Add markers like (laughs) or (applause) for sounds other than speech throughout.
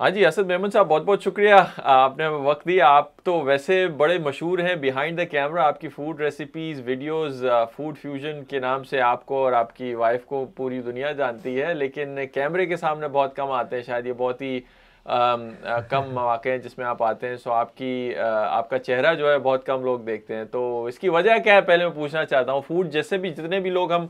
हाँ जी असद मेमन साहब बहुत बहुत शुक्रिया आपने वक्त दिया आप तो वैसे बड़े मशहूर हैं बिहाइंड द कैमरा आपकी food recipes videos food fusion के नाम से आपको और आपकी वाइफ को पूरी दुनिया जानती है लेकिन कैमरे के सामने बहुत कम आते हैं शायद ये बहुत ही आ, कम मौाक़े (laughs) हैं जिसमें आप आते हैं सो आपकी आ, आपका चेहरा जो है बहुत कम लोग देखते हैं तो इसकी वजह क्या है पहले मैं पूछना चाहता हूँ फूड जैसे भी जितने भी लोग हम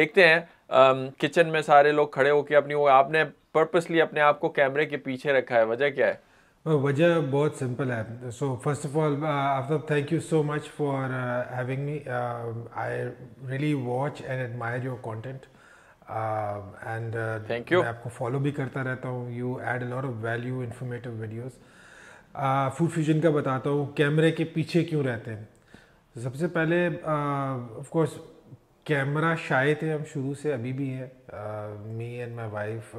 देखते हैं किचन में सारे लोग खड़े होकर अपनी वो आपने पर्पसली अपने आप को कैमरे के पीछे रखा है वजह क्या है वजह बहुत सिंपल है so first of all Aftab thank you so much for having me I really watch and admire your content and thank you मैं आपको फॉलो भी करता रहता हूँ you add lot of value informative videos food fusion का बताता हूँ कैमरे के पीछे क्यों रहते हैं सबसे पहले ऑफ uh, कोर्स कैमरा शायद थे हम शुरू से अभी भी है me and my wife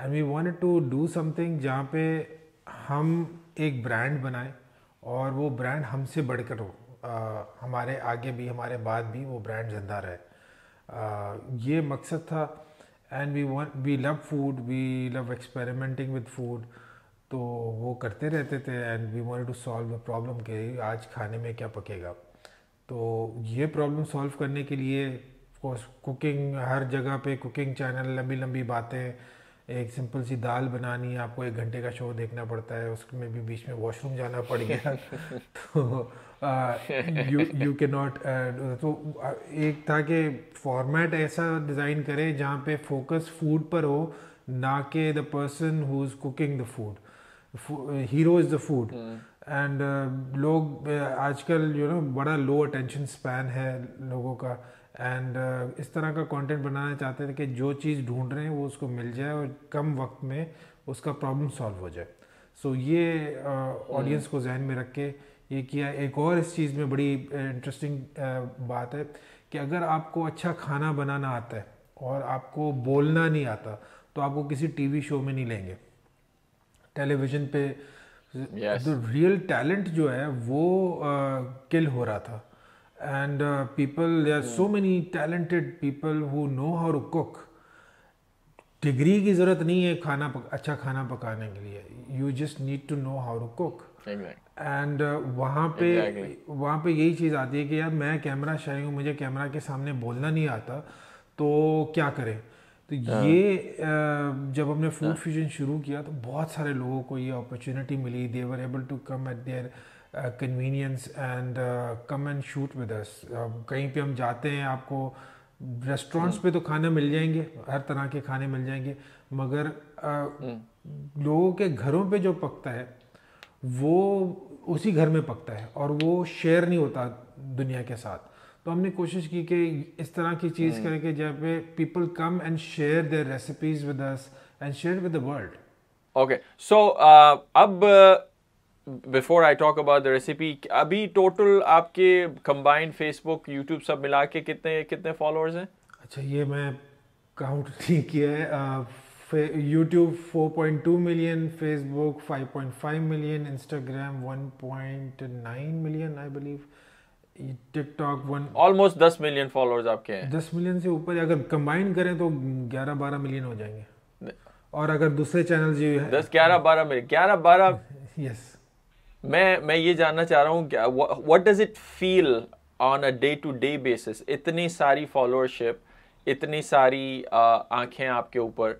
and we want to do something जहाँ पे हम एक ब्रांड बनाएं और वो ब्रांड हमसे बढ़कर हो आ, हमारे आगे भी हमारे बाद भी वो ब्रांड जिंदा रहे आ, ये मकसद था and we want we love food we love experimenting with food तो वो करते रहते थे and we want to solve the problem के आज खाने में क्या पकेगा तो ये प्रॉब्लम सॉल्व करने के लिए कोर्स कुकिंग हर जगह पे कुकिंग चैनल लंबी लंबी बातें एक सिंपल सी दाल बनानी है आपको एक घंटे का शो देखना पड़ता है उसमें भी बीच में वॉशरूम जाना पड़ गया (laughs) तो यू यू के नॉट तो एक था कि फॉर्मेट ऐसा डिज़ाइन करें जहाँ पे फोकस फूड पर हो ना के the person who is cooking the food hero is the food and लोग आजकल यू नो बड़ा लो अटेंशन स्पैन है लोगों का एंड uh, इस तरह का कंटेंट बनाना चाहते थे कि जो चीज़ ढूंढ रहे हैं वो उसको मिल जाए और कम वक्त में उसका प्रॉब्लम सॉल्व हो जाए सो so, ये ऑडियंस uh, hmm. को जहन में रख के ये किया एक और इस चीज़ में बड़ी इंटरेस्टिंग uh, uh, बात है कि अगर आपको अच्छा खाना बनाना आता है और आपको बोलना नहीं आता तो आपको किसी टीवी शो में नहीं लेंगे टेलीविज़न पे रियल टैलेंट जो है वो किल uh, हो रहा था and uh, people there are yeah. so many talented people who know how to cook degree की ज़रूरत नहीं है खाना पक, अच्छा खाना पकाने के लिए you just need to know how to cook and वहाँ पे exactly. वहाँ पे यही चीज़ आती है कि यार मैं कैमरा शाही हूँ मुझे कैमरा के सामने बोलना नहीं आता तो क्या करें तो yeah. हाँ. ये uh, जब हमने फूड फ्यूजन हाँ. शुरू किया तो बहुत सारे लोगों को ये अपॉर्चुनिटी मिली they were able to come at their convenience and come and shoot with us कहीं पे हम जाते हैं आपको रेस्टोरेंट्स hmm. पे तो खाना मिल जाएंगे हर तरह के खाने मिल जाएंगे मगर uh, hmm. लोगों के घरों पे जो पकता है वो उसी घर में पकता है और वो शेयर नहीं होता दुनिया के साथ तो हमने कोशिश की कि इस तरह की चीज़ hmm. करें कि जहाँ पे people come and share their recipes with us and share with the world okay so अब before I talk about the recipe अभी टोटल आपके कंबाइंड फेसबुक यूट्यूब सब मिला के कितने कितने फॉलोअर्स हैं अच्छा ये मैं काउंट (laughs) नहीं किया है YouTube 4.2 million Facebook 5.5 million Instagram 1.9 million I believe TikTok one almost दस मिलियन फॉलोअर्स आपके हैं दस मिलियन से ऊपर अगर कंबाइन करें तो ग्यारह बारह मिलियन हो जाएंगे और अगर दूसरे चैनल जो है दस ग्यारह बारह मिलियन ग्यारह बारह यस (laughs) मैं मैं ये जानना चाह रहा हूँ what does it feel on a day to day basis इतनी सारी फॉलोअरशिप इतनी सारी आंखें आपके ऊपर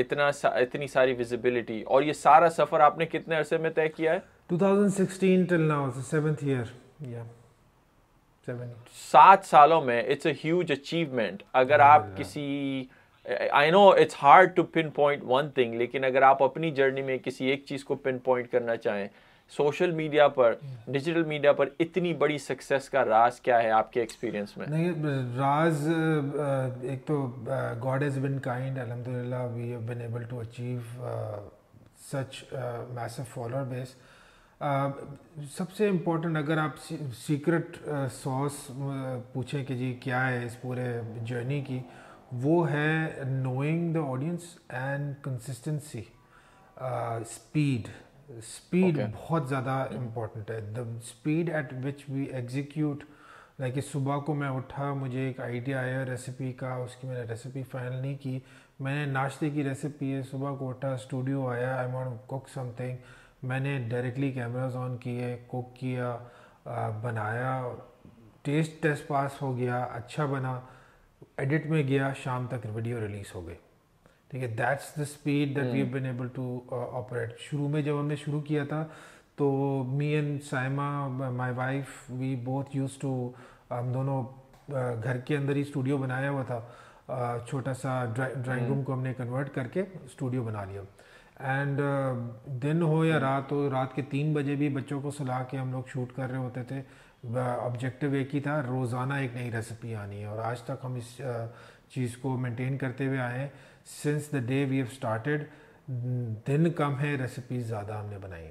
इतना सा, इतनी सारी विजिबिलिटी और ये सारा सफ़र आपने कितने अरसे में तय किया है 2016 now, now seventh year. Yeah. सात सालों में इट्स अज अचीवमेंट अगर yeah, आप yeah. किसी I know it's hard to pinpoint one thing लेकिन अगर आप अपनी जर्नी में किसी एक चीज़ को पिन पॉइंट करना चाहें सोशल मीडिया पर हम्म। डिजिटल मीडिया पर इतनी बड़ी सक्सेस का राज क्या है आपके एक्सपीरियंस में नहीं राज एक तो गॉड इज बिन काइंड अलहमदिल्ला we have been able to achieve such massive follower base सबसे इम्पोर्टेंट अगर आप सीक्रेट सॉस पूछें कि जी क्या है इस पूरे जर्नी की वो है knowing the audience and consistency speed uh, speed okay. बहुत ज़्यादा इम्पॉर्टेंट है the speed at which we execute like सुबह को मैं उठा मुझे एक आइडिया आया रेसिपी का उसकी मैंने रेसिपी फाइनल नहीं की मैंने नाश्ते की रेसिपी है सुबह को उठा स्टूडियो आया आई वॉन्ट कुक समथिंग मैंने डायरेक्टली कैमराज ऑन किए कुक किया आ, बनाया टेस्ट टेस्ट पास हो गया अच्छा बना एडिट में गया शाम तक वीडियो रिलीज़ हो गई ठीक है that's the speed that we been able to operate शुरू में जब हमने शुरू किया था तो me and Saima my wife we both use to हम दोनों uh, घर के अंदर ही स्टूडियो बनाया हुआ था uh, छोटा सा ड्राइंग रूम hmm. को हमने कन्वर्ट करके स्टूडियो बना लिया एंड uh, दिन हो या hmm. रात हो रात के तीन बजे भी बच्चों को सुला के हम लोग शूट कर रहे होते थे ऑब्जेक्टिव uh, एक ही था रोज़ाना एक नई रेसिपी आनी है और आज तक हम इस uh, चीज़ को मेंटेन करते हुए आए हैं since the day we have started दिन कम है रेसिपीज ज़्यादा हमने बनाई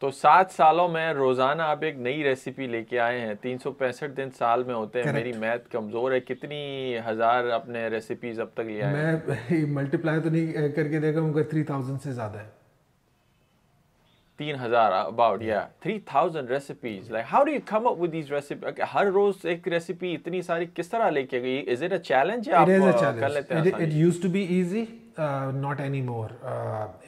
तो सात सालों में रोजाना आप एक नई रेसिपी लेके आए हैं तीन सौ पैंसठ दिन साल में होते हैं मेरी मैथ कमजोर है कितनी हजार अपने रेसिपीज अब तक लिया मैं मल्टीप्लाई (laughs) तो नहीं करके देखा थ्री थाउजेंड से ज्यादा है हजार अबाउट या three thousand recipes like how do you come up with this recipe हर रोज एक रेसिपी इतनी सारी किस तरह लेके गई इज इट अ चैलेंज या आप uh, कर लेते हैं it used to be easy not any more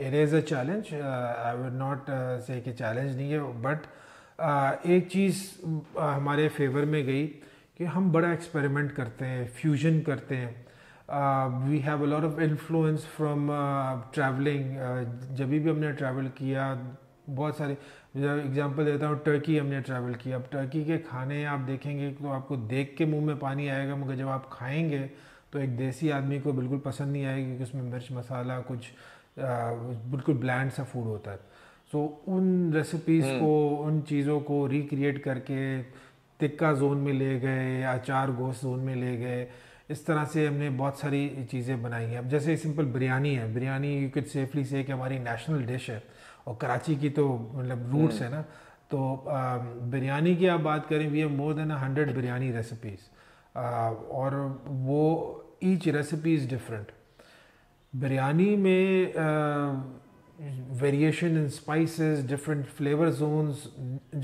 it is a challenge I would not say uh, uh, कि चैलेंज नहीं है बट uh, एक चीज uh, हमारे फेवर में गई कि हम बड़ा एक्सपेरिमेंट करते हैं फ्यूजन करते हैं we have a lot of influence from travelling जब भी हमने ट्रैवल किया बहुत सारे एग्जांपल देता हूँ टर्की हमने ट्रैवल किया अब टर्की के खाने आप देखेंगे तो आपको देख के मुंह में पानी आएगा मगर जब आप खाएंगे तो एक देसी आदमी को बिल्कुल पसंद नहीं आएगी क्योंकि उसमें मिर्च मसाला कुछ बिल्कुल ब्लैंड सा फूड होता है सो so, उन रेसिपीज़ हम्म। को उन चीज़ों को रिक्रिएट करके तिक्का जोन में ले गए अचार गोश्त जोन में ले गए इस तरह से हमने बहुत सारी चीज़ें बनाई हैं अब जैसे सिंपल बिरयानी है बिरयानी यू कैन सेफली से कि हमारी नेशनल डिश है और कराची की तो मतलब रूट्स हम्म। है ना तो बिरयानी की आप बात करें we have more than hundred biryani recipes और वो each recipe is different biryani में variation in spices different flavour zones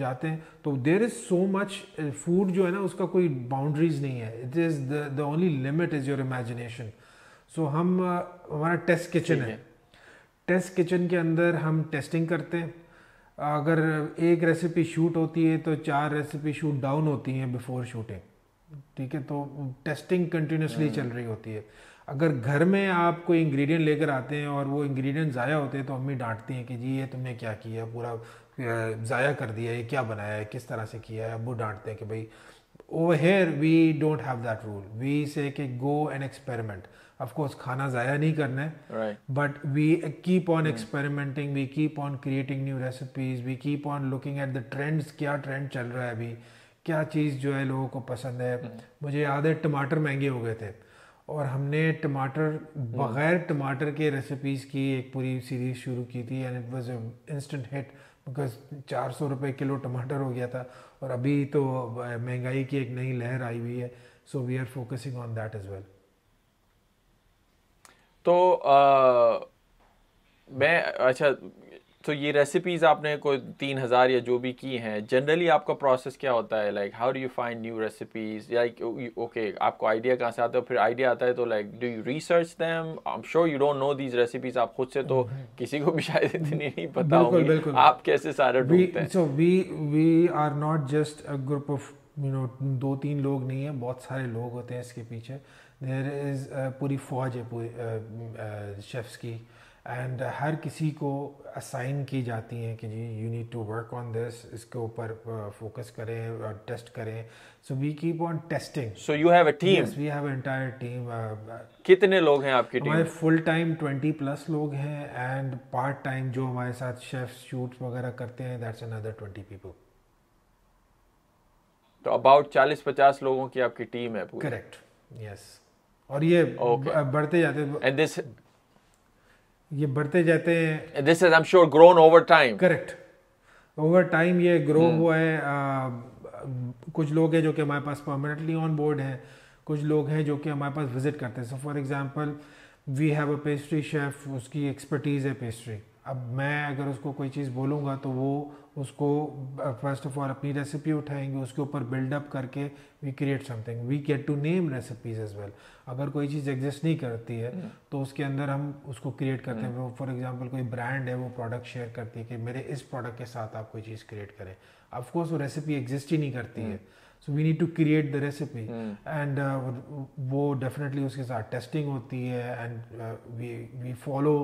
जाते हैं तो there is so much food जो है ना उसका कोई बाउंड्रीज नहीं है it is the only limit is your imagination so हम हमारा टेस्ट किचन है टेस्ट किचन के अंदर हम टेस्टिंग करते हैं अगर एक रेसिपी शूट होती है तो चार रेसिपी शूट डाउन होती हैं बिफोर शूटिंग ठीक है तो टेस्टिंग हम्म। कंटिन्यूसली चल रही होती है अगर घर में आप कोई इंग्रेडिएंट लेकर आते हैं और वो इंग्रेडिएंट ज़ाया होते हैं तो अम्मी डांटती हैं कि जी ये तुमने क्या किया पूरा ज़ाया कर दिया ये क्या बनाया है किस तरह से किया है अब डांटते हैं कि भाई over here we don't have that rule we say go and experiment of course खाना ज़ाया नहीं करना है but we keep on experimenting we keep on creating new recipes we keep on looking at the trends क्या trend चल रहा है अभी क्या चीज़ जो है लोगों को पसंद है hmm. मुझे याद है टमाटर महंगे हो गए थे और हमने टमाटर hmm. बगैर टमाटर के रेसिपीज की एक पूरी सीरीज शुरू की थी and it was a instant hit because चार सौ रुपये किलो टमाटर हो गया था और अभी तो महंगाई की एक नई लहर आई हुई है so we are focusing on that is well तो आ, मैं अच्छा तो ये रेसिपीज़ आपने कोई तीन हज़ार या जो भी की हैं जनरली आपका प्रोसेस क्या होता है like how do you find new recipes like okay आपको आइडिया कहाँ से आता है फिर आइडिया आता है तो like do you research them I am sure you don't know these recipes आप खुद से तो mm-hmm. किसी को भी शायद इतनी नहीं पता बिल्कुल, बिल्कुल. आप कैसे सारा so we we are not just a group of you know दो तीन लोग नहीं है बहुत सारे लोग होते हैं इसके पीछे देर इज़ पूरी फ़ौज है पूरी शेफ़्स की एंड हर किसी को असाइन की जाती हैं कि जी you need to work on this इसके ऊपर फोकस करें और टेस्ट करें so we keep on testing so you have a team yes we have entire team कितने लोग हैं आपकी टीम हमारे फुल टाइम 20 प्लस लोग हैं एंड पार्ट टाइम जो हमारे साथ शेफ शूट्स वगैरह करते हैं दैट्स अनदर 20 पीपल तो अबाउट 40 50 लोगों की आपकी टीम है पूरी करेक्ट यस yes. और ये okay. बढ़ते जाते and this ये बढ़ते जाते हैं this is I am sure grown over time correct over time ये ग्रो hmm. हुआ है आ, कुछ लोग हैं जो कि हमारे पास परमानेंटली ऑन बोर्ड हैं कुछ लोग हैं जो कि हमारे पास विजिट करते हैं so for example we have a pastry chef उसकी एक्सपर्टीज़ है पेस्ट्री अब मैं अगर उसको कोई चीज़ बोलूँगा तो वो उसको फर्स्ट ऑफ ऑल अपनी रेसिपी उठाएंगे उसके ऊपर बिल्डअप करके we create something we get to name recipes as well अगर कोई चीज़ एग्जिस्ट नहीं करती है नहीं। हम्म। तो उसके अंदर हम उसको क्रिएट करते हैं फॉर हम्म। एग्जांपल कोई ब्रांड है वो प्रोडक्ट शेयर करती है कि मेरे इस प्रोडक्ट के साथ आप कोई चीज़ क्रिएट करें ऑफकोर्स वो रेसिपी एग्जिस्ट ही नहीं करती नहीं। है so we need to create the recipe and वो डेफिनेटली उसके साथ टेस्टिंग होती है and we we follow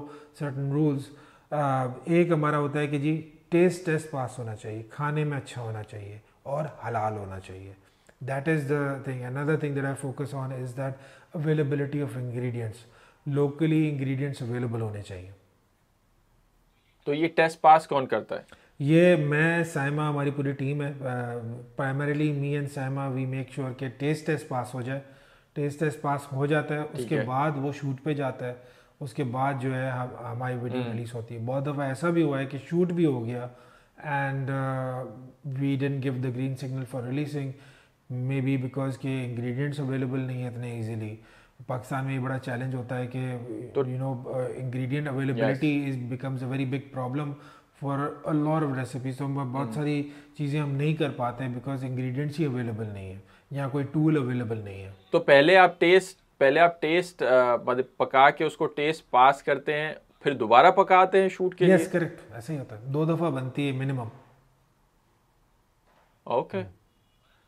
certain rules एक हमारा होता है कि जी टेस्ट टेस्ट पास होना चाहिए खाने में अच्छा होना चाहिए और हलाल होना चाहिए that is the thing another thing that I focus on is that availability of ingredients locally ingredients available होने चाहिए तो ये टेस्ट पास कौन करता है ये मैं साइमा हमारी पूरी टीम है primarily me and Saima we make sure के टेस्ट टेस्ट पास हो जाए टेस्ट टेस्ट पास हो जाता है उसके बाद वो शूट पे जाता है उसके बाद जो है हमारी वीडियो रिलीज हम्म। होती है बहुत दफ़ा ऐसा भी हुआ है कि शूट भी हो गया and we didn't give the green signal for releasing maybe because के इंग्रेडिएंट्स अवेलेबल नहीं है इतने ईजिली पाकिस्तान में ये बड़ा चैलेंज होता है कि you know ingredient availability is becomes a very big problem for a lot of recipes तो, uh, तो बहुत हम्म। सारी चीज़ें हम नहीं कर पाते बिकॉज इंग्रेडिएंट्स ही अवेलेबल नहीं है यहाँ कोई टूल अवेलेबल नहीं है तो पहले आप टेस्ट पहले आप टेस्ट मतलब पका के उसको टेस्ट पास करते हैं फिर दोबारा पकाते हैं शूट के yes, लिए करेक्ट ऐसा ही होता है दो दफा बनती है minimum okay okay.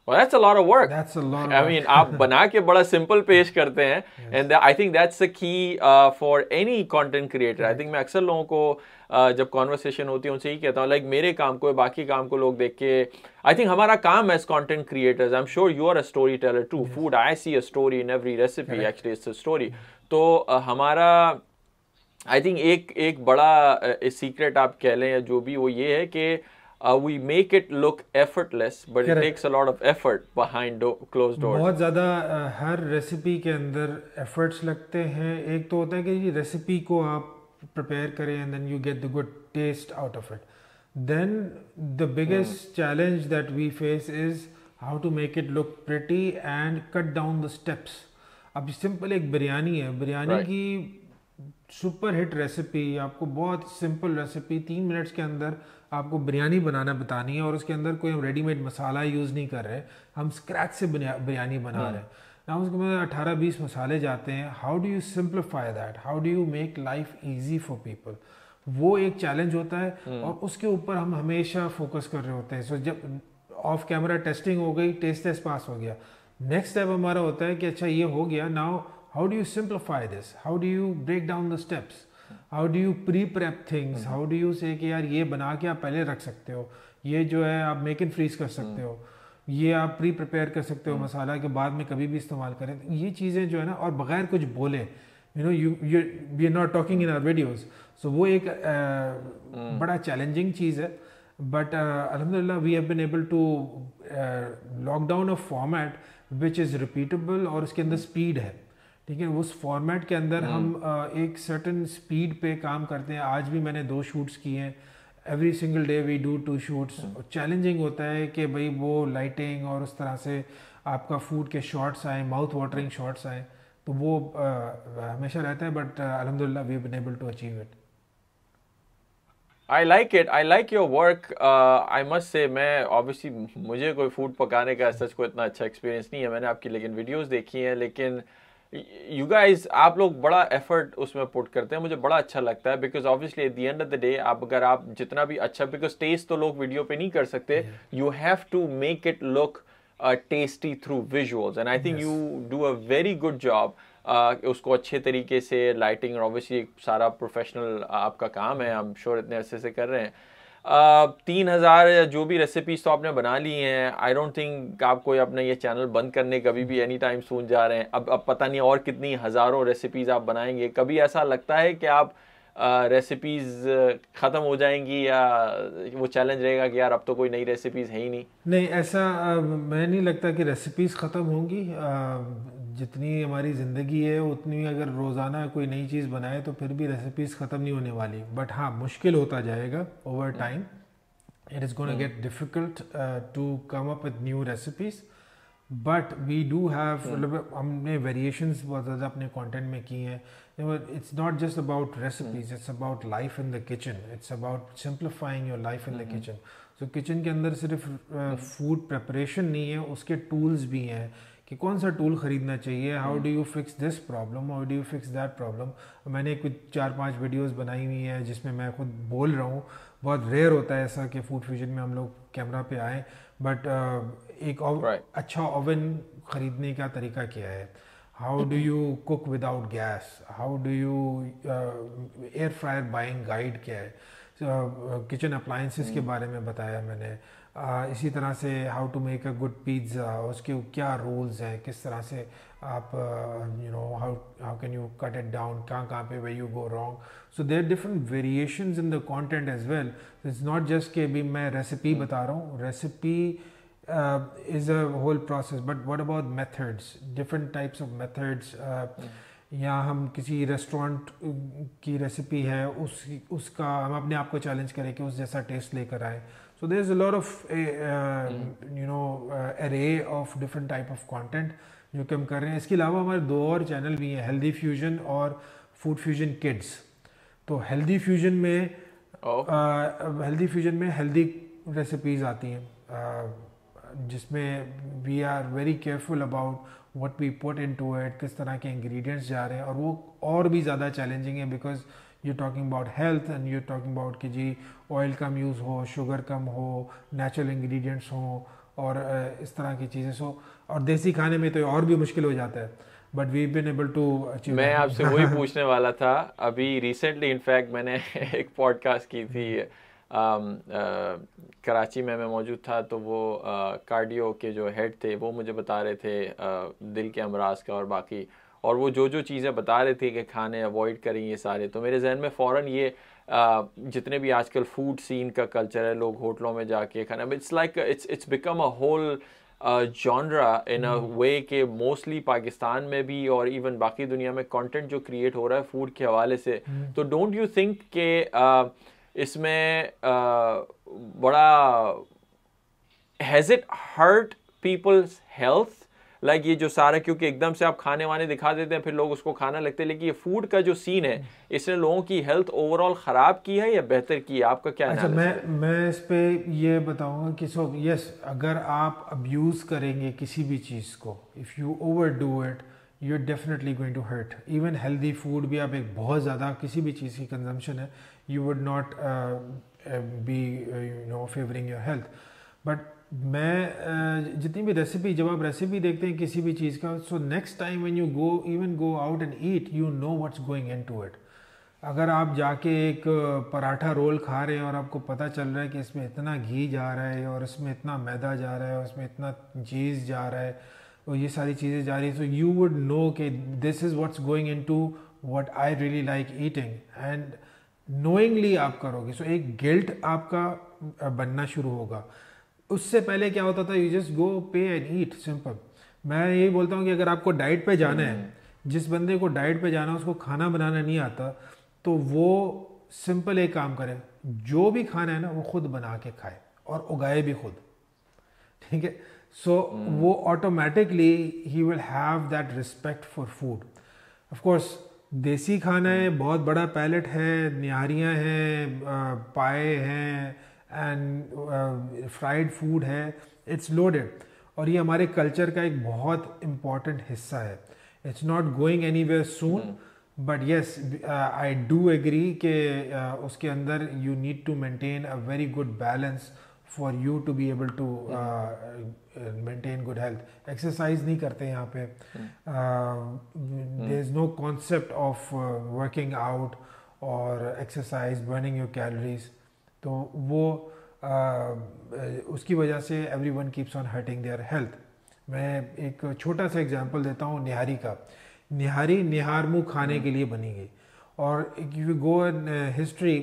Well, that's a lot of work. That's a lot. Of I work. mean, आप बना के बड़ा सिंपल पेश (laughs) करते हैं and I think that's a key for any content creator I think मैं अक्सर लोगों को uh, जब कॉन्वर्सेशन होती है उनसे ही कहता हूँ लाइक like, मेरे काम को बाकी काम को लोग देख के आई थिंक हमारा काम as content creators I am sure you are a storyteller to food I see a story in every recipe actually it's a story तो uh, हमारा आई थिंक एक एक बड़ा सीक्रेट uh, आप कह लें या जो भी वो ये है कि uh, we make it look effortless but Correct. it takes a lot of effort behind do- closed doors बहुत ज़्यादा uh, हर रेसिपी के अंदर एफर्ट्स लगते हैं एक तो होता है कि ये रेसिपी को आप प्रिपेयर करें and then you get the good taste out of it then the biggest mm. challenge that we face is how to make it look pretty and cut down the steps अब simple एक बिरयानी है biryani right. की super hit recipe आपको बहुत simple recipe तीन minutes के अंदर आपको बिरयानी बनाना बतानी है और उसके अंदर कोई हम रेडीमेड मसाला यूज़ नहीं कर रहे हम स्क्रैच से बिरयानी बना हाँ। रहे हैं ना उसके में अठारह बीस मसाले जाते हैं how do you simplify that how do you make life easy for people वो एक चैलेंज होता है हम्म। और उसके ऊपर हम हमेशा फोकस कर रहे होते हैं सो जब ऑफ कैमरा टेस्टिंग हो गई टेस्ट टेस्ट पास हो गया नेक्स्ट स्टेप हमारा होता है कि अच्छा ये हो गया now how do you simplify this how do you break down the steps how do you pre prep things how do you say कि यार ये बना के आप पहले रख सकते हो ये जो है आप मेक इन फ्रीज कर सकते हो ये आप प्री प्रिपेयर कर सकते हो मसाला के बाद में कभी भी इस्तेमाल करें तो ये चीज़ें जो है ना और बगैर कुछ बोले you know you you we are not talking in our videos so वो एक uh, mm. बड़ा चैलेंजिंग चीज़ है बट अलहमदिल्ला we have been able to lock down a format which is repeatable और उसके अंदर स्पीड mm. है ठीक है उस फॉर्मेट के अंदर हम हम्म। एक सर्टन स्पीड पे काम करते हैं आज भी मैंने दो शूट्स किए हैं every single day we do two shoots challenging होता है कि भाई वो लाइटिंग और उस तरह से आपका फूड के शॉट्स आए माउथ वाटरिंग शॉट्स आए तो वो हमेशा रहता है बट अलहमदिल्ला we been able to achieve it I like it I like your work I must say मैं ऑब्वियसली मुझे कोई फूड पकाने का सच को इतना अच्छा एक्सपीरियंस नहीं है मैंने आपकी लेकिन वीडियोज देखी हैं लेकिन uh, यू गाइस आप लोग बड़ा एफर्ट उसमें पुट करते हैं मुझे बड़ा अच्छा लगता है because obviously at the end of the day आप अगर आप जितना भी अच्छा बिकॉज टेस्ट तो लोग वीडियो पे नहीं कर सकते you have to make it look tasty through visuals and I think you do a very good job Uh, उसको अच्छे तरीके से लाइटिंग और ऑब्वियसली सारा प्रोफेशनल आपका काम है आई एम श्योर इतने अच्छे से कर रहे हैं तीन हज़ार या जो भी रेसिपीज़ तो आपने बना ली हैं आई डोंट थिंक आप कोई अपना ये चैनल बंद करने कभी भी एनी टाइम सुन जा रहे हैं अब अब पता नहीं और कितनी हज़ारों रेसिपीज़ आप बनाएंगे कभी ऐसा लगता है कि आप रेसिपीज़ ख़त्म हो जाएंगी या वो चैलेंज रहेगा कि यार अब तो कोई नई रेसिपीज़ है ही नहीं नहीं ऐसा मैं नहीं लगता कि रेसिपीज़ ख़त्म होंगी जितनी हमारी ज़िंदगी है उतनी अगर रोज़ाना कोई नई चीज़ बनाए तो फिर भी रेसिपीज़ ख़त्म नहीं होने वाली बट हाँ मुश्किल होता जाएगा over time it is gonna get difficult to come up with new recipes but we do have हमने वेरिएशंस बहुत ज़्यादा अपने कंटेंट में की हैं you know, it's not just about hmm. recipes mm. it's about life in the kitchen it's about simplifying your life in mm-hmm. the hmm. kitchen so kitchen के अंदर सिर्फ फूड uh, प्रेपरेशन hmm. नहीं है उसके tools भी हैं कि कौन सा टूल ख़रीदना चाहिए how do you fix this problem how do you fix that problem मैंने कुछ चार पांच वीडियोस बनाई हुई हैं जिसमें मैं खुद बोल रहा हूँ बहुत रेयर होता है ऐसा कि फूड फ्यूजन में हम लोग कैमरा पे आए बट uh, एक right. अच्छा ओवन ख़रीदने का तरीका क्या है how do you cook without gas how do you uh, air fryer buying guide क्या है किचन अप्लाइंसिस uh, के hmm. बारे में बताया मैंने uh, इसी तरह से how to make a good pizza उसके क्या रूल्स हैं किस तरह से आप you know how how can you cut it down कहाँ कहाँ पे where you go wrong so there different variation in the content as well it's not just के भी मैं रेसिपी hmm. बता रहा हूँ recipe uh, is a whole process but what about methods different types of methods uh, या हम किसी restaurant uh, की रेसिपी है उस उसका हम अपने आप को चैलेंज करें कि उस जैसा टेस्ट लेकर आए so there is a lot of you know array of different type of content जो कि हम कर रहे हैं इसके अलावा हमारे दो और चैनल भी हैं हेल्दी फ्यूजन और फूड फ्यूजन किड्स तो हेल्दी फ्यूजन में हेल्दी oh. फ्यूजन uh, में हेल्दी रेसिपीज़ आती हैं uh, जिसमें we are very careful about what we put into it किस तरह के इंग्रीडियंट्स जा रहे हैं और वो और भी ज़्यादा चैलेंजिंग है because you talking about health and you talking about कि जी ऑयल कम यूज़ हो शुगर कम हो नेचुरल इंग्रीडियंट्स हो और इस तरह की चीज़ें सो और देसी खाने में तो और भी मुश्किल हो जाता है but we been able to मैं आपसे वही (laughs) पूछने वाला था अभी रिसेंटली इनफैक्ट मैंने (laughs) एक पॉडकास्ट की थी Um, uh, कराची में मैं मौजूद था तो वो कार्डियो uh, के जो हेड थे वो मुझे बता रहे थे uh, दिल के अमराज का और बाकी और वो जो जो चीज़ें बता रहे थे कि खाने अवॉइड करें ये सारे तो मेरे जहन में फ़ौर ये जितने भी आजकल फूड सीन का कल्चर है लोग होटलों में जाके खाना it's like it's it's become a whole genre in a way के मोस्टली पाकिस्तान में भी और इवन बाकी दुनिया में कंटेंट जो क्रिएट हो रहा है फूड के हवाले से hmm. तो डोंट यू थिंक के uh, इसमें बड़ा has it hurt people's health like ये जो सारा क्योंकि एकदम से आप खाने वाने दिखा देते हैं फिर लोग उसको खाना लगते हैं लेकिन ये फूड का जो सीन है इसने लोगों की हेल्थ ओवरऑल ख़राब की है या बेहतर की है आपका क्या अच्छा मैं है? मैं इस पर ये बताऊंगा कि सो यस अगर आप अब्यूज़ करेंगे किसी भी चीज़ को if you overdo it you are definitely going to hurt even healthy food भी आप एक बहुत ज़्यादा किसी भी चीज़ की कंजम्पशन है you would not be you know favouring your health but मैं uh, जितनी भी रेसिपी जब आप रेसिपी देखते हैं किसी भी चीज़ का so next time when you go even go out and eat you know what's going into it अगर आप जाके एक uh, पराठा रोल खा रहे हैं और आपको पता चल रहा है कि इसमें इतना घी जा रहा है और इसमें इतना मैदा जा रहा है और इसमें इतना चीज़ जा रहा है और ये सारी चीज़ें जा रही हैं सो यू वुड नो कि this is what's going into what I really like eating and knowingly आप करोगे सो so, एक गिल्ट आपका बनना शुरू होगा उससे पहले क्या होता था यू जस्ट गो पे एंड ईट सिंपल मैं यही बोलता हूँ कि अगर आपको डाइट पे जाना है हम्म। जिस बंदे को डाइट पे जाना उसको खाना बनाना नहीं आता तो वो सिंपल एक काम करे जो भी खाना है ना वो खुद बना के खाए और उगाए भी खुद ठीक है सो hmm. वो ऑटोमेटिकली ही will have that respect for food of course देसी खाना है hmm. बहुत बड़ा पैलेट है निहारियाँ हैं पाए हैं एंड फ्राइड फूड है इट्स लोडेड और ये हमारे कल्चर का एक बहुत इम्पॉर्टेंट हिस्सा है it's not going anywhere soon but yes I do agree कि उसके अंदर you need to maintain a very good balance for you to be able to maintain good health exercise नहीं करते यहाँ पे there is no concept of working out और exercise burning your calories तो वो uh, uh, उसकी वजह से everyone keeps on hurting their health मैं एक छोटा सा एग्जाम्पल देता हूँ निहारी का निहारी निहार मुँह खाने hmm. के लिए बनी गई और यू गो इन हिस्ट्री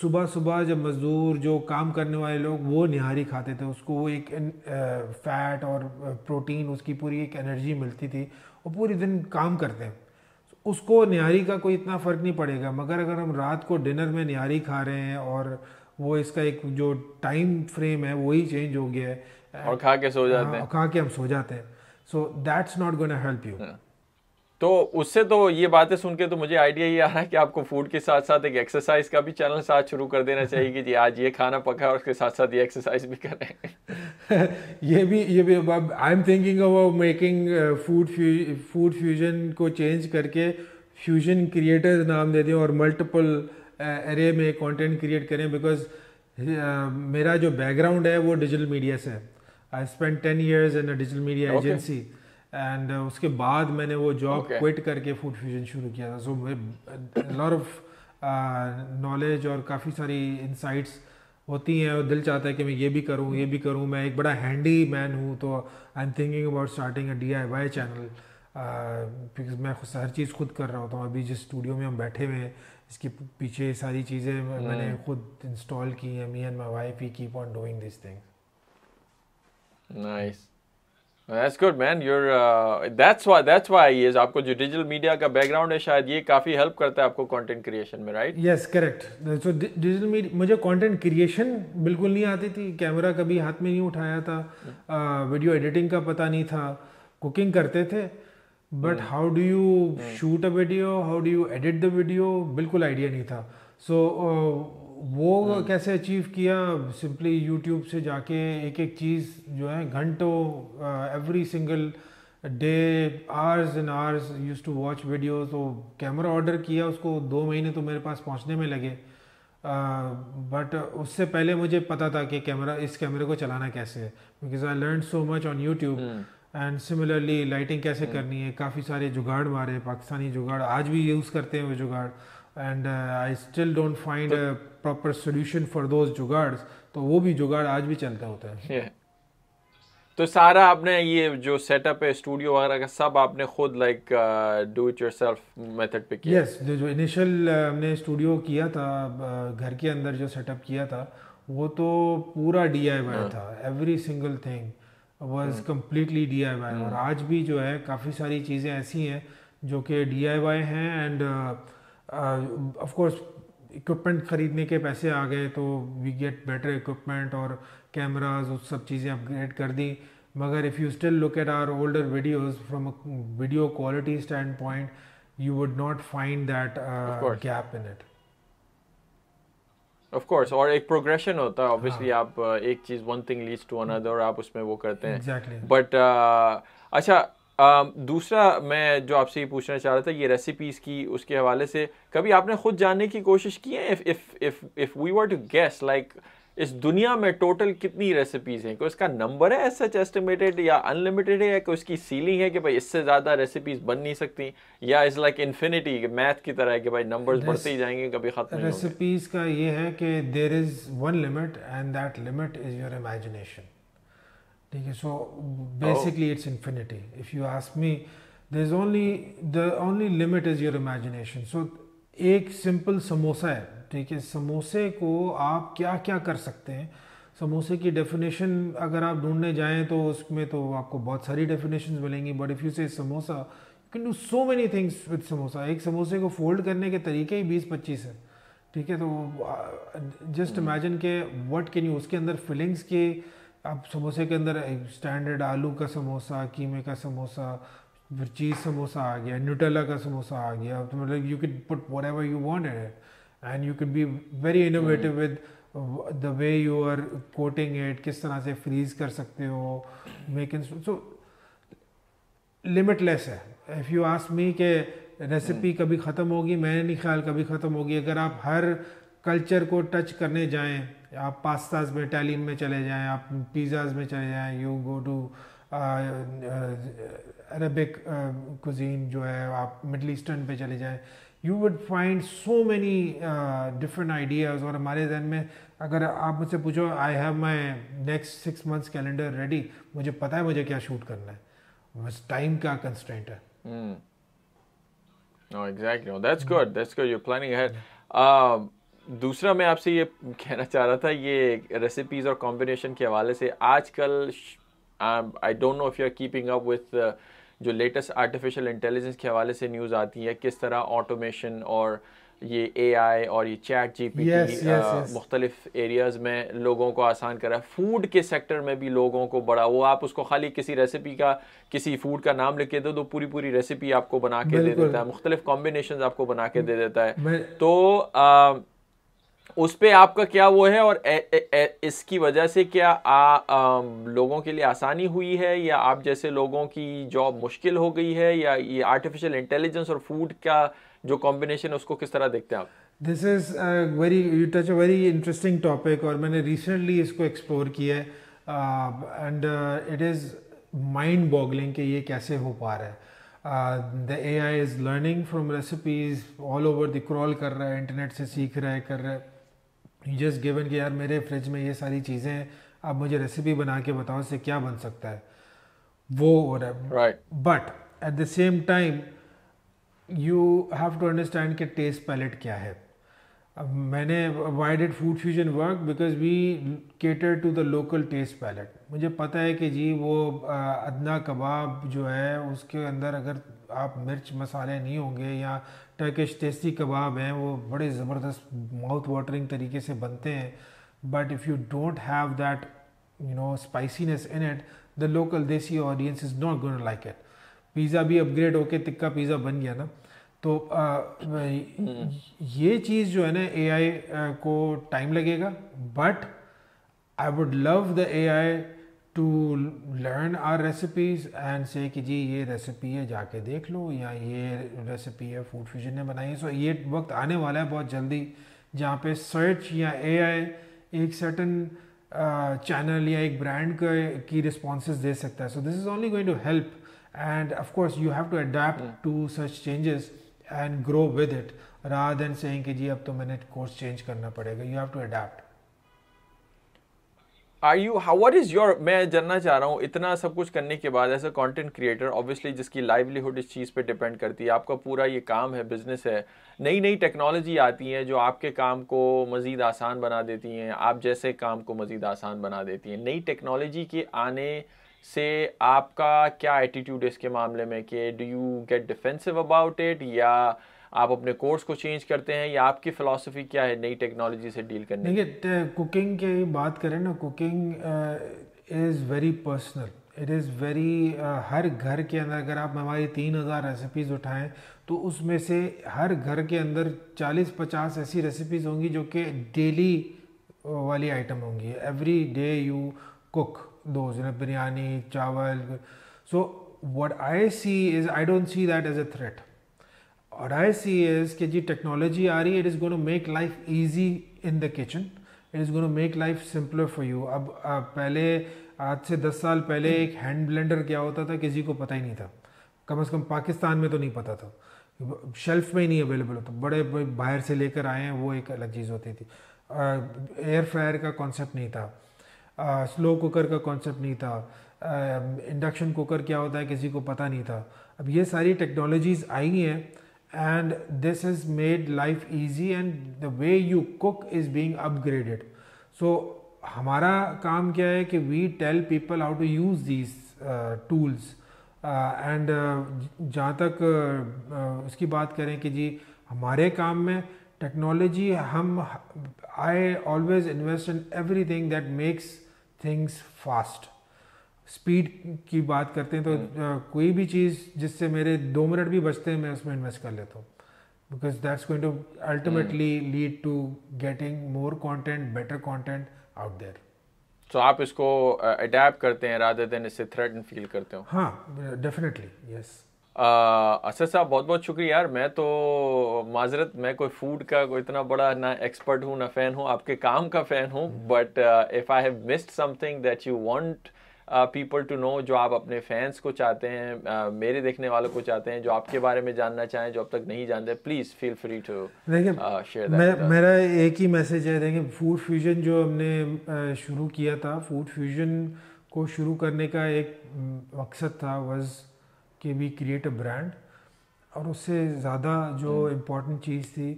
सुबह सुबह जब मज़दूर जो काम करने वाले लोग वो निहारी खाते थे उसको वो एक फ़ैट अं, और प्रोटीन उसकी पूरी एक एनर्जी मिलती थी और पूरे दिन काम करते हैं उसको निहारी का कोई इतना फ़र्क नहीं पड़ेगा मगर अगर हम रात को डिनर में निहारी खा रहे हैं और वो इसका एक जो टाइम फ्रेम है वही चेंज हो गया है और खा के सो हाँ, जाते हैं खा के हम सो जाते हैं so that's not gonna help you तो उससे तो ये बातें सुन के तो मुझे आइडिया ही आ रहा है कि आपको फूड के साथ साथ एक एक्सरसाइज का भी चैनल साथ शुरू कर देना चाहिए कि जी आज ये खाना पका और उसके साथ साथ ये एक्सरसाइज भी करें (laughs) ये भी ये भी I am thinking about making food food fusion को चेंज करके फ्यूजन क्रिएटर नाम दे दें और मल्टीपल एरे uh, में कॉन्टेंट क्रिएट करें बिकॉज uh, मेरा जो बैकग्राउंड है वो डिजिटल मीडिया से है I spend ten years in digital media agency and uh, उसके बाद मैंने वो जॉब क्विट करके फूड फ्यूजन शुरू किया था सो मैं लॉट ऑफ नॉलेज और काफ़ी सारी इंसाइट्स होती हैं और दिल चाहता है कि मैं ये भी करूँ ये भी करूँ मैं एक बड़ा हैंडी मैन हूँ तो I am thinking about starting a D I Y channel because मैं हर चीज़ खुद कर रहा होता हूँ अभी जिस स्टूडियो में हम बैठे हुए हैं इसके पीछे सारी चीज़ें मैंने hmm. खुद इंस्टॉल की हैं मी एंड माई वाइफ ही keep on doing this things nice That's good, man. You're, uh, that's why, that's why he is. आपको जो डिजिटल मीडिया का बैकग्राउंड है शायद ये काफी हेल्प करता है आपको कंटेंट क्रिएशन में right yes correct so digital मुझे कंटेंट क्रिएशन बिल्कुल नहीं आती थी कैमरा कभी हाथ में नहीं उठाया था वीडियो hmm. एडिटिंग uh, का पता नहीं था कुकिंग करते थे but how do you shoot a video how do you edit the video बिल्कुल आइडिया नहीं था सो so, uh, वो हाँ। कैसे अचीव किया सिंपली यूट्यूब से जाके एक एक चीज़ जो है घंटों every single day hours and hours use to watch video तो कैमरा ऑर्डर किया उसको दो महीने तो मेरे पास पहुंचने में लगे बट uh, उससे पहले मुझे पता था कि कैमरा इस कैमरे को चलाना कैसे है because I learn so much on YouTube and similarly lighting कैसे हम्म। करनी है काफ़ी सारे जुगाड़ मारे पाकिस्तानी जुगाड़ आज भी यूज़ करते हैं वो जुगाड़ and I still don't find proper solution for those जुगाड़ तो वो भी जुगाड़ आज भी चलता होता है तो सारा आपने ये जो सेटअप है स्टूडियो वगैरह का सब आपने खुद like do it yourself method पे किया यस yes, जो इनिशियल uh, हमने स्टूडियो किया था uh, घर के अंदर जो सेटअप किया था वो तो पूरा डीआईवाई हाँ. था every single thing was completely DIY और आज भी जो है काफ़ी सारी चीज़ें ऐसी हैं जो कि डी हैं एंड ऑफ कोर्स इक्विपमेंट ख़रीदने के पैसे आ गए तो वी गेट बेटर इक्विपमेंट और कैमराज उस सब चीज़ें अपग्रेड कर दी मगर if you still look at our older videos from video quality standpoint you would not find that gap in it of course और एक प्रोग्रेशन होता है ऑब्वियसली हाँ। आप uh, एक चीज one thing leads to another आप उसमें वो करते हैं. Exactly. But uh, अच्छा Um, दूसरा मैं जो आपसे ये पूछना चाह रहा था ये रेसिपीज़ की उसके हवाले से कभी आपने खुद जानने की कोशिश की है if if if we were to guess like इस दुनिया में टोटल कितनी रेसिपीज़ हैं कोई इसका नंबर है एज सच एस्टिमेटेड या अनलिमिटेड है कोई इसकी सीलिंग है कि भाई इससे ज़्यादा रेसिपीज़ बन नहीं सकती या इज़ लाइक इन्फिनिटी मैथ की तरह है कि भाई नंबर्स बढ़ते ही जाएंगे कभी ख़त्म रेसिपीज़ का ये है कि there is one limit and that limit is your imagination ठीक है so basically it's infinity if you ask me there is only the only limit is your imagination so एक सिंपल समोसा है ठीक है समोसे को आप क्या क्या कर सकते हैं समोसे की डेफिनेशन अगर आप ढूंढने जाएं तो उसमें तो आपको बहुत सारी डेफिनेशन मिलेंगी but if you say samosa you can do so many things with samosa एक समोसे को फोल्ड करने के तरीके ही बीस पच्चीस है ठीक है तो जस्ट इमेजिन के व्हाट कैन यू उसके अंदर फीलिंग्स के आप समोसे के अंदर स्टैंडर्ड आलू का समोसा कीमे का समोसा फिर चीज़ समोसा आ गया न्यूटेला का समोसा आ गया तो मतलब you can put whatever you want it and you can be very innovative with the way you are coating it किस तरह से फ्रीज कर सकते हो मेक इन सो लिमिटलेस है इफ़ यू आस्क मी के रेसिपी कभी ख़त्म होगी मैंने नहीं ख्याल कभी ख़त्म होगी अगर आप हर कल्चर को टच करने जाएं आप पास्ताज में इटालियन में चले जाएं आप पिज़्ज़ाज में चले जाएं you go to Arabic cuisine जो है आप मिडल ईस्टर्न पे चले जाएं you would find so many different ideas और हमारे जहन में अगर आप मुझसे पूछो I have my next six months calendar ready मुझे पता है मुझे क्या शूट करना है बस टाइम का कंस्टेंट है mm. No, exactly. No, that's good. That's good. You're planning ahead. Um, दूसरा मैं आपसे ये कहना चाह रहा था ये रेसिपीज़ और कॉम्बिनेशन के हवाले से आजकल I don't know if you are keeping up with जो लेटेस्ट आर्टिफिशियल इंटेलिजेंस के हवाले से न्यूज़ आती है किस तरह ऑटोमेशन और ये एआई और ये चैट जी पी मुख्तलिफ एरियाज़ में लोगों को आसान करा फूड के सेक्टर में भी लोगों को बड़ा वो आप उसको खाली किसी रेसिपी का किसी फूड का नाम लिख के दो तो पूरी पूरी रेसिपी आपको बना के दे देता है मुख्तलिफ कॉम्बिनेशन आपको बना के दे देता है तो आ, uh, उस पर आपका क्या वो है और ए, ए, ए, इसकी वजह से क्या आ, आ, लोगों के लिए आसानी हुई है या आप जैसे लोगों की जॉब मुश्किल हो गई है या ये आर्टिफिशियल इंटेलिजेंस और फूड का जो कॉम्बिनेशन है उसको किस तरह देखते हैं आप this is very you touch a very interesting topic और मैंने रिसेंटली इसको एक्सप्लोर किया है and it is mind boggling कि ये कैसे हो पा रहा है the A I is learning from recipes all over the crawl कर रहा है इंटरनेट से सीख रहा है कर रहा है जस्ट गिवन कि यार मेरे फ्रिज में ये सारी चीज़ें हैं आप मुझे रेसिपी बना के बताओ इससे क्या बन सकता है वो हो रहा है but at the same time you have to understand कि टेस्ट पैलेट क्या है मैंने why did food fusion work because we cater to the local taste palate मुझे पता है कि जी वो अदना कबाब जो है उसके अंदर अगर आप मिर्च मसाले नहीं होंगे या टर्किश टेस्टी कबाब हैं वो बड़े ज़बरदस्त माउथ वाटरिंग तरीके से बनते हैं but if you don't have that you know spiciness in it the local desi audience is not going like it pizza भी अपग्रेड होके तिक्का पिज़्ज़ा बन गया ना तो आ, हम्म। ये चीज़ जो है ना एआई को टाइम लगेगा but I would love the AI to learn our recipes and say कि जी ये रेसिपी है जाके देख लो या ये रेसिपी है फूड फ्यूजन ने बनाई है सो ये वक्त आने वाला है बहुत जल्दी जहाँ पे सर्च या ए आई एक सर्टन चैनल uh, या एक ब्रांड की रिस्पॉन्स दे सकता है so this is only going to help and of course you have to adapt to such changes and grow with it rather than say जी अब तो मैंने कोर्स चेंज करना पड़ेगा you have to adapt are you how what is your मैं जानना चाह रहा हूँ इतना सब कुछ करने के बाद as a content creator obviously जिसकी लाइवलीहुड इस चीज़ पर डिपेंड करती है आपका पूरा ये काम है बिजनेस है नई नई टेक्नोलॉजी आती हैं जो आपके काम को मज़ीद आसान बना देती हैं आप जैसे काम को मज़ीद आसान बना देती हैं नई टेक्नोलॉजी के आने से आपका क्या एटीट्यूड इसके मामले में कि do you get defensive about it या आप अपने कोर्स को चेंज करते हैं या आपकी फ़िलासफ़ी क्या है नई टेक्नोलॉजी से डील करने देखिए कुकिंग की बात करें ना cooking is very personal it is very हर घर के अंदर अगर आप हमारी तीन हज़ार रेसिपीज़ उठाएं तो उसमें से हर घर के अंदर चालीस पचास ऐसी रेसिपीज़ होंगी जो कि डेली वाली आइटम होंगी एवरी डे यू कुक दो बिरयानी चावल so what I see is I don't see that see a threat और आई सी is कि जी टेक्नोलॉजी आ रही है it is gonna make life easy in the kitchen it is gonna make life simpler for you अब पहले आज से दस साल पहले एक हैंड ब्लेंडर क्या होता था किसी को पता ही नहीं था कम से कम पाकिस्तान में तो नहीं पता था शेल्फ में ही नहीं अवेलेबल होता बड़े बाहर से लेकर आए हैं वो एक अलग चीज़ होती थी एयर फ्रायर का कॉन्सेप्ट नहीं था स्लो कुकर का कॉन्सेप्ट नहीं था इंडक्शन कुकर क्या होता है किसी को पता नहीं था अब ये सारी टेक्नोलॉजीज़ आई हैं and this has made life easy and the way you cook is being upgraded. So हमारा काम क्या है कि we tell people how to use these tools and जहाँ तक uh, uh, उसकी बात करें कि जी हमारे काम में टेक्नोलॉजी हम I always invest in everything that makes things fast speed की बात करते हैं तो uh, कोई भी चीज़ जिससे मेरे दो मिनट भी बचते हैं मैं उसमें इन्वेस्ट कर लेता हूँ because that's going to ultimately lead to getting more content better content out there तो आप इसको अडेप्ट करते हैं राधे देन इससे थ्रेट एंड फील करते हो हाँ डेफिनेटली यस असर साहब बहुत बहुत शुक्रिया यार मैं तो माजरत मैं कोई फूड का कोई इतना बड़ा ना एक्सपर्ट हूँ ना फ़ैन हूँ आपके काम का फ़ैन हूँ but if I have missed something that you want people to know जो आप अपने फैंस को चाहते हैं uh, मेरे देखने वालों को चाहते हैं जो आपके बारे में जानना चाहें जो अब तक नहीं जानते please feel free to share मेरा एक ही मैसेज है देखिए फूड फ्यूजन जो हमने uh, शुरू किया था फूड फ्यूजन को शुरू करने का एक mm, मकसद था वज़ के वी क्रिएट अ ब्रांड और उससे ज़्यादा जो इम्पोर्टेंट hmm. चीज़ थी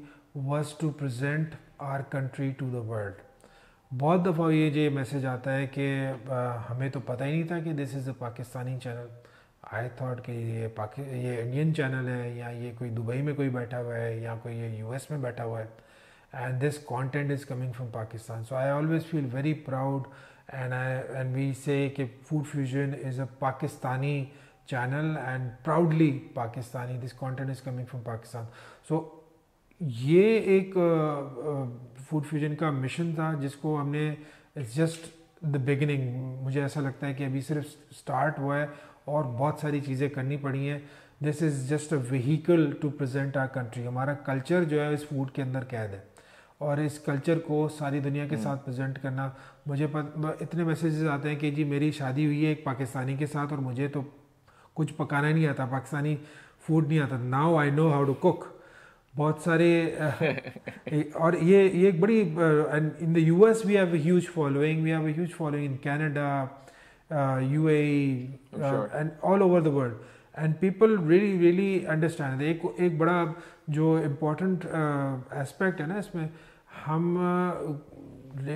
was to present our country to the world बहुत दफ़ा ये जो मैसेज आता है कि हमें तो पता ही नहीं था कि this is a Pakistani channel I thought कि ये पाकि ये इंडियन चैनल है या ये कोई दुबई में कोई बैठा हुआ है या कोई ये यूएस में बैठा हुआ है and this content is coming from Pakistan so I always feel very proud and I and we say कि food fusion is a Pakistani channel and proudly Pakistani this content is coming from Pakistan so ये एक food fusion का mission था जिसको हमने it's just the beginning मुझे ऐसा लगता है कि अभी सिर्फ स्टार्ट हुआ है और बहुत सारी चीज़ें करनी पड़ी हैं this is just a vehicle to present our country हमारा कल्चर जो है इस फूड के अंदर कैद है और इस कल्चर को सारी दुनिया के hmm. साथ प्रेजेंट करना मुझे पत, इतने मैसेजेस आते हैं कि जी मेरी शादी हुई है एक पाकिस्तानी के साथ और मुझे तो कुछ पकाना नहीं आता पाकिस्तानी फूड नहीं आता now I know how to cook बहुत सारे (laughs) और ये ये एक बड़ी in the US we have huge following we have huge following in Canada UAE and all over the world and people really really understand एक एक बड़ा जो इम्पोर्टेंट एस्पेक्ट है ना इसमें हम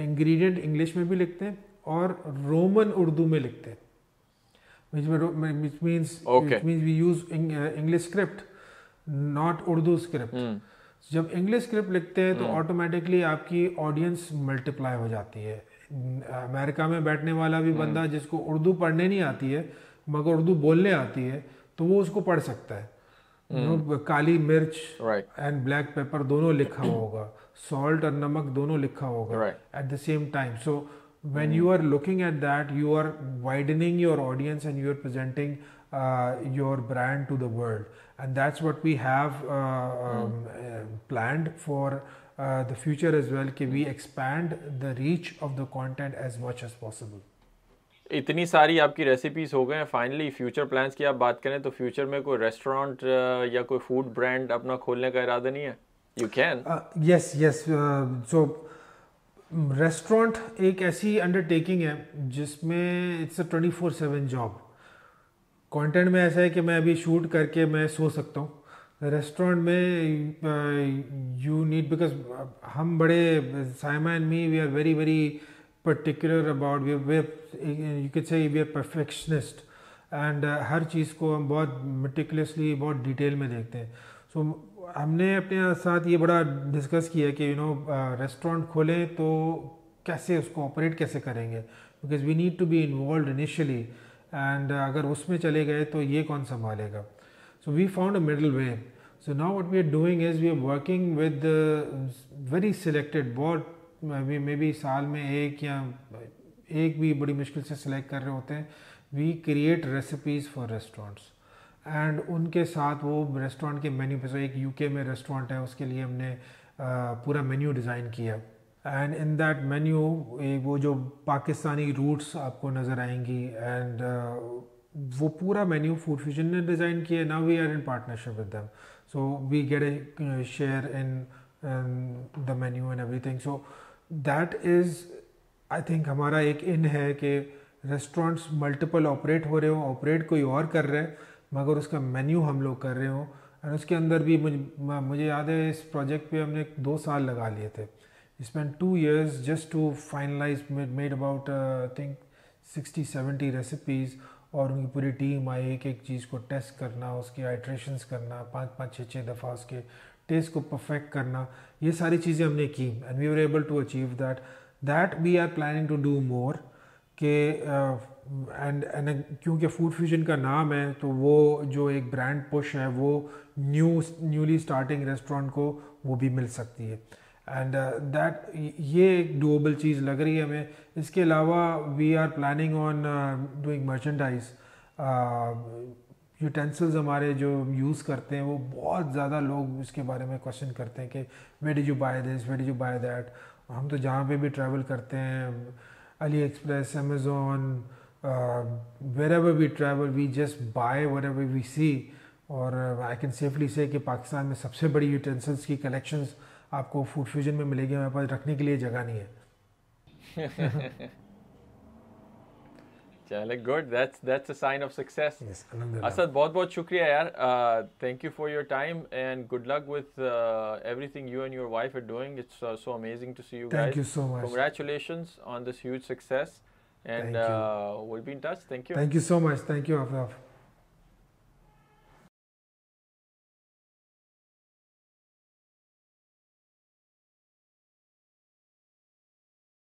इंग्रेडिएंट इंग्लिश में भी लिखते हैं और रोमन उर्दू में लिखते हैं which means which means we not Urdu script जब इंग्लिश स्क्रिप्ट लिखते हैं तो ऑटोमेटिकली hmm. आपकी ऑडियंस मल्टीप्लाई हो जाती है अमेरिका में बैठने वाला भी hmm. बंदा जिसको उर्दू पढ़ने नहीं आती है मगर उर्दू बोलने आती है तो वो उसको पढ़ सकता है hmm. काली मिर्च एंड ब्लैक पेपर दोनों लिखा होगा सॉल्ट और नमक दोनों लिखा होगा at the same time so when you are looking at that you are widening your audience and you are presenting uh, your brand to the world. And that's what we have uh, um, uh, planned for uh, the future as well कि we expand the reach of the content as much as possible. इतनी सारी आपकी recipes हो गए हैं finally future plans की आप बात करें तो फ्यूचर में कोई रेस्टोरेंट या कोई फूड ब्रांड अपना खोलने का इरादा नहीं है you can yes yes so restaurant एक ऐसी अंडरटेकिंग है जिसमें it's a twenty four seven job content में ऐसा है कि मैं अभी शूट करके मैं सो सकता हूँ रेस्टोरेंट में यू नीड बिकॉज हम बड़े Saima and me we are very very particular about we way you can say we are perfectionist and हर चीज़ को हम बहुत मेटिकुलसली बहुत डिटेल में देखते हैं सो so, हमने अपने साथ ये बड़ा डिस्कस किया कि यू नो रेस्टोरेंट खोलें तो कैसे उसको ऑपरेट कैसे करेंगे because we need to be involve initially and uh, अगर उसमें चले गए तो ये कौन संभालेगा so we found a middle way so now what we are doing is we are working with very selected बहुत मे बी साल में एक या एक भी बड़ी मुश्किल से सिलेक्ट कर रहे होते हैं we create recipes for restaurants and उनके साथ वो रेस्टोरेंट के मेन्यू पे सो एक यूके में रेस्टोरेंट है उसके लिए हमने uh, पूरा मेन्यू डिज़ाइन किया एंड इन दैट मेन्यू वो जो पाकिस्तानी रूट्स आपको नज़र आएंगी एंड uh, वो पूरा मेन्यू फूड फ्यूजन ने डिज़ाइन किया ना we are in partnership with them so we get a share in the menu and thing so that is I think हमारा एक इन है कि रेस्टोरेंट्स मल्टीपल ऑपरेट हो रहे हो ऑपरेट कोई और कर रहे हैं मगर उसका मेन्यू हम लोग कर रहे हो एंड उसके अंदर भी मुझे, मुझे याद है इस प्रोजेक्ट पे हमने दो साल लगा लिए थे he spent two years just to finalize made, made about uh, I think 60 70 recipes और उनकी पूरी टीम आई एक एक चीज़ को टेस्ट करना उसके आइट्रेशंस करना पाँच पाँच छः छः दफ़ा उसके टेस्ट को परफेक्ट करना ये सारी चीज़ें हमने की and we were able to achieve that that we are planning to do more के एंड uh, एंड क्योंकि फूड फ्यूजन का नाम है तो वो जो एक ब्रांड पुश है वो न्यू न्यूली स्टार्टिंग रेस्टोरेंट को वो भी मिल सकती है एंड दैट uh, ये एक डोएबल चीज़ लग रही है हमें इसके अलावा we are planning on doing merchandise utensils हमारे जो यूज़ करते हैं वो बहुत ज़्यादा लोग इसके बारे में क्वेश्चन करते हैं कि where did you buy this where did you buy that हम तो जहाँ पे भी ट्रैवल करते हैं AliExpress Amazon wherever we travel we just buy wherever we see और आई कैन सेफली से कि पाकिस्तान में सबसे बड़ी यूटेंसिल्स की कलेक्शंस uh, आपको फूड फ्यूजन में मिलेगी हमारे पास रखने के लिए जगह नहीं है (laughs) चले good that's that's a sign of success Asad बहुत बहुत शुक्रिया यार thank you for your time and good luck with everything you and your wife are doing it's so amazing to see you guys thank you so much congratulations on this huge success and we will be in touch thank you thank you so much thank you Aftab